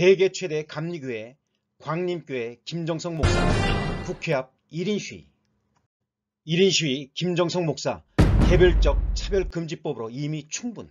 세계 최대 감리교회 광림교회 김정성 목사 국회 앞 1인 시위 1인 시위 김정성 목사 개별적 차별금지법으로 이미 충분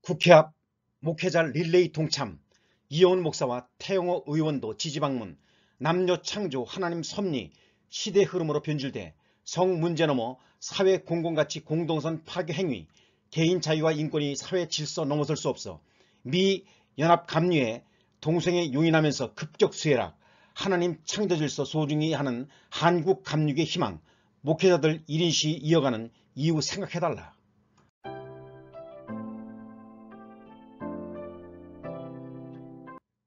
국회 앞 목회자 릴레이 동참 이호은 목사와 태영호 의원도 지지방문 남녀 창조 하나님 섭리 시대 흐름으로 변질돼 성 문제 넘어 사회 공공가치 공동선 파괴 행위 개인 자유와 인권이 사회 질서 넘어설 수 없어 미 연합 감리회 동생의 용인하면서 급격수혜락 하나님 창조질서 소중히 하는 한국 감육의 희망 목회자들 1인시 이어가는 이유 생각해달라.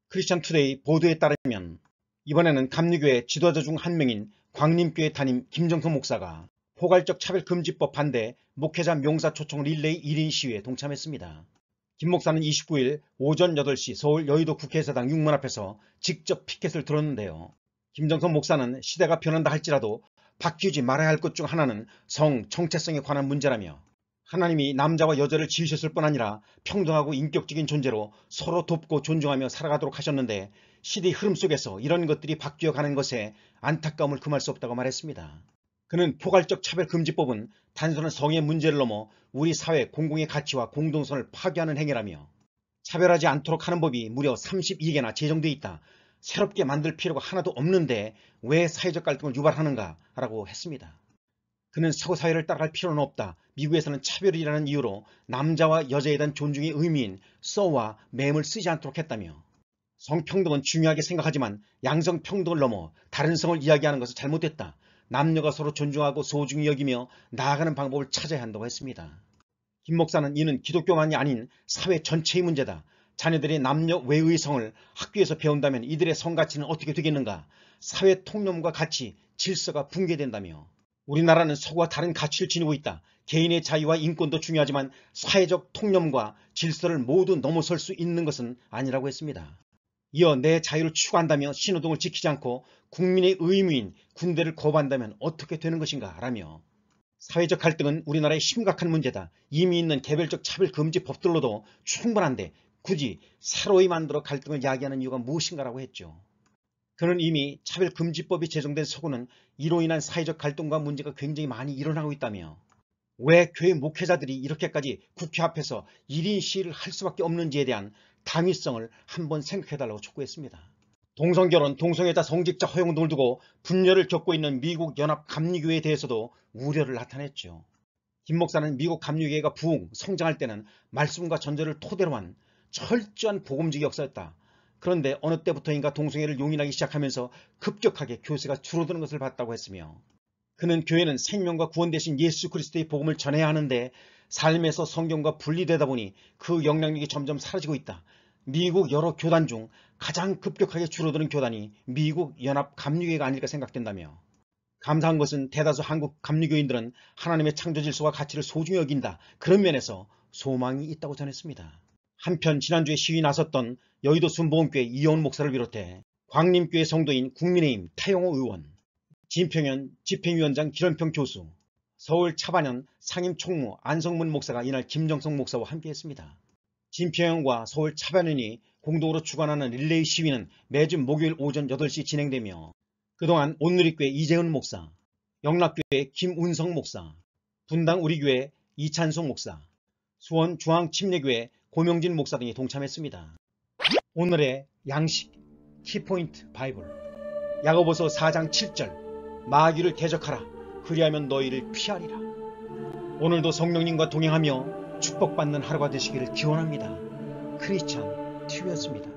크리스천 투데이 보도에 따르면 이번에는 감리교의 지도자 중 한 명인 광림교회 담임 김정선 목사가 포괄적 차별금지법 반대 목회자 명사 초청 릴레이 1인 시위에 동참했습니다. 김 목사는 29일 오전 8시 서울 여의도 국회의사당 6문 앞에서 직접 피켓을 들었는데요. 김정선 목사는 시대가 변한다 할지라도 바뀌지 말아야 할 것 중 하나는 성, 정체성에 관한 문제라며 하나님이 남자와 여자를 지으셨을 뿐 아니라 평등하고 인격적인 존재로 서로 돕고 존중하며 살아가도록 하셨는데 시대 흐름 속에서 이런 것들이 바뀌어 가는 것에 안타까움을 금할 수 없다고 말했습니다. 그는 포괄적 차별금지법은 단순한 성의 문제를 넘어 우리 사회 공공의 가치와 공동선을 파괴하는 행위라며 차별하지 않도록 하는 법이 무려 32개나 제정돼 있다. 새롭게 만들 필요가 하나도 없는데 왜 사회적 갈등을 유발하는가 라고 했습니다. 그는 서구 사회를 따라갈 필요는 없다. 미국에서는 차별이라는 이유로 남자와 여자에 대한 존중의 의미인 써와 맴을 쓰지 않도록 했다며 성평등은 중요하게 생각하지만 양성평등을 넘어 다른 성을 이야기하는 것은 잘못됐다. 남녀가 서로 존중하고 소중히 여기며 나아가는 방법을 찾아야 한다고 했습니다. 김 목사는 이는 기독교만이 아닌 사회 전체의 문제다. 자녀들이 남녀 외의 성을 학교에서 배운다면 이들의 성가치는 어떻게 되겠는가? 사회 통념과 가치, 질서가 붕괴된다며 우리나라는 서구와 다른 가치를 지니고 있다. 개인의 자유와 인권도 중요하지만 사회적 통념과 질서를 모두 넘어설 수 있는 것은 아니라고 했습니다. 이어 내 자유를 추구한다며 신호등을 지키지 않고 국민의 의무인 군대를 거부한다면 어떻게 되는 것인가 라며 사회적 갈등은 우리나라의 심각한 문제다. 이미 있는 개별적 차별금지 법들로도 충분한데 굳이 새로이 만들어 갈등을 야기하는 이유가 무엇인가라고 했죠. 그는 이미 차별금지법이 제정된 서구는 이로 인한 사회적 갈등과 문제가 굉장히 많이 일어나고 있다며 왜 교회 목회자들이 이렇게까지 국회 앞에서 1인 시위를 할 수밖에 없는지에 대한 당위성을 한번 생각해달라고 촉구했습니다. 동성결혼, 동성애자 성직자 허용을 두고 분열을 겪고 있는 미국 연합 감리교회에 대해서도 우려를 나타냈죠. 김 목사는 미국 감리교회가 부흥, 성장할 때는 말씀과 전제를 토대로 한 철저한 복음적 역사였다. 그런데 어느 때부터인가 동성애를 용인하기 시작하면서 급격하게 교세가 줄어드는 것을 봤다고 했으며 그는 교회는 생명과 구원 대신 예수 그리스도의 복음을 전해야 하는데 삶에서 성경과 분리되다 보니 그 영향력이 점점 사라지고 있다. 미국 여러 교단 중 가장 급격하게 줄어드는 교단이 미국 연합 감리교회가 아닐까 생각된다며 감사한 것은 대다수 한국 감리교인들은 하나님의 창조 질서와 가치를 소중히 여긴다. 그런 면에서 소망이 있다고 전했습니다. 한편 지난주에 시위 나섰던 여의도 순복음교회 이영 목사를 비롯해 광림교회 성도인 국민의힘 태영호 의원, 진평현 집행위원장 기런평 교수, 서울 차반현 상임총무 안성문 목사가 이날 김정성 목사와 함께했습니다. 진평현과 서울 차반현이 공동으로 주관하는 릴레이 시위는 매주 목요일 오전 8시 진행되며 그동안 온누리교회 이재훈 목사, 영락교회 김운성 목사, 분당 우리교회 이찬송 목사, 수원 중앙침례교회 고명진 목사 등이 동참했습니다. 오늘의 양식 키포인트 바이블 야고보서 4장 7절 마귀를 대적하라. 그리하면 너희를 피하리라. 오늘도 성령님과 동행하며 축복받는 하루가 되시기를 기원합니다. 크리스찬 TV였습니다.